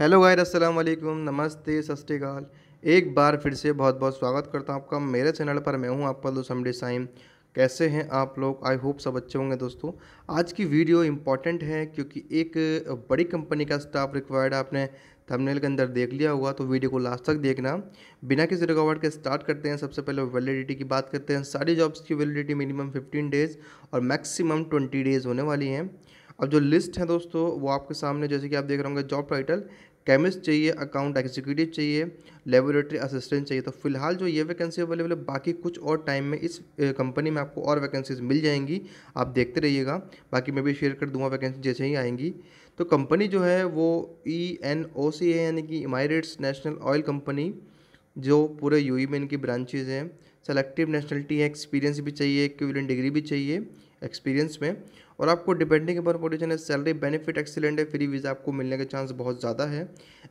hello गायर अस्सलाम वालेकुम नमस्ते सस्काल एक बार फिर से बहुत बहुत स्वागत करता हूँ आपका मेरे चैनल पर मैं हूँ आपका दोसम डिसाइम कैसे हैं आप लोग आई होप सब अच्छे होंगे दोस्तों आज की वीडियो इम्पॉर्टेंट है क्योंकि एक बड़ी कंपनी का स्टाफ रिक्वायर्ड है आपने थंबनेल के अंदर देख लिया होगा तो वीडियो को लास्ट तक देखना बिना किसी रिकॉर्ड के स्टार्ट करते हैं सबसे पहले वैलिडिटी की बात करते हैं सारी जॉब्स की वैलिडिटी मिनिमम 15 डेज़ और मैक्सिमम 20 डेज़ होने वाली हैं अब जो लिस्ट है दोस्तों वो आपके सामने जैसे कि आप देख रहे होंगे जॉब टाइटल केमिस्ट चाहिए अकाउंट एग्जीक्यूटिव चाहिए लेबोरेटरी असिस्टेंट चाहिए तो फिलहाल जो ये वैकेंसी अवेलेबल है बाकी कुछ और टाइम में इस कंपनी में आपको और वैकेंसीज मिल जाएंगी आप देखते रहिएगा बाकी मैं भी शेयर कर दूंगा वैकेंसी जैसे ही आएंगी तो कंपनी जो है वो ई एन ओ सी है यानी कि इमारेट्स नेशनल ऑयल कंपनी जो पूरे यू e में इनकी ब्रांचेज हैं सेलेक्टिव नेशनलिटी है एक्सपीरियंस भी चाहिए इक्विवेलेंट डिग्री भी चाहिए एक्सपीरियंस में और आपको डिपेंडिंग अपन पोजिशन है सैलरी बेनिफिट एक्सीलेंट है फ्री वीज़ा आपको मिलने का चांस बहुत ज़्यादा है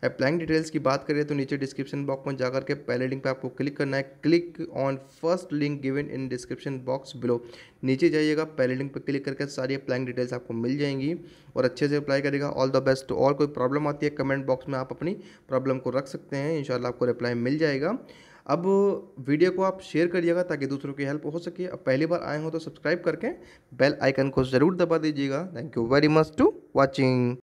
अप्लाइंग डिटेल्स की बात करें तो नीचे डिस्क्रिप्शन बॉक्स में जाकर के पहले लिंक पर आपको क्लिक करना है click on first link given in description box below नीचे जाइएगा पहले लिंक पर क्लिक करके सारी अप्लाइंग डिटेल्स आपको मिल जाएंगी और अच्छे से अप्लाई करेगा ऑल द बेस्ट और कोई प्रॉब्लम आती है कमेंट बॉक्स में आप अपनी प्रॉब्लम को रख सकते हैं इन आपको रिप्लाई मिल जाएगा अब वीडियो को आप शेयर करिएगा ताकि दूसरों की हेल्प हो सके अब पहली बार आए हो तो सब्सक्राइब करके बेल आइकन को ज़रूर दबा दीजिएगा thank you very much to watching